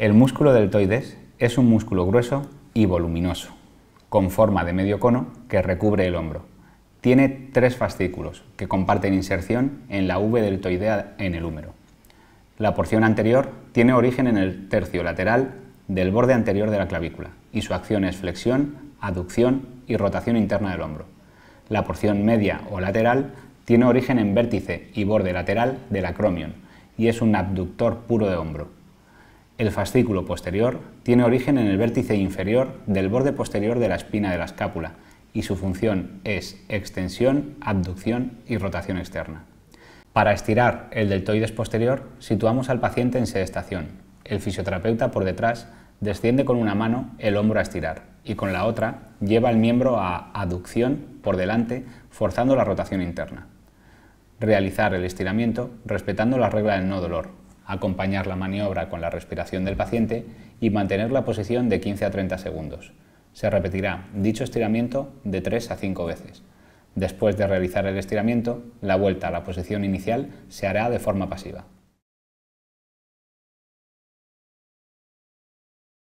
El músculo deltoides es un músculo grueso y voluminoso, con forma de medio cono que recubre el hombro. Tiene tres fascículos que comparten inserción en la V deltoidea en el húmero. La porción anterior tiene origen en el tercio lateral del borde anterior de la clavícula y su acción es flexión, aducción y rotación interna del hombro. La porción media o lateral tiene origen en vértice y borde lateral del acromion y es un abductor puro de hombro. El fascículo posterior tiene origen en el vértice inferior del borde posterior de la espina de la escápula y su función es extensión, abducción y rotación externa. Para estirar el deltoides posterior, situamos al paciente en sedestación. El fisioterapeuta por detrás desciende con una mano el hombro a estirar y con la otra lleva el miembro a aducción por delante, forzando la rotación interna. Realizar el estiramiento respetando la regla del no dolor, acompañar la maniobra con la respiración del paciente y mantener la posición de 15 a 30 segundos. Se repetirá dicho estiramiento de 3 a 5 veces. Después de realizar el estiramiento, la vuelta a la posición inicial se hará de forma pasiva.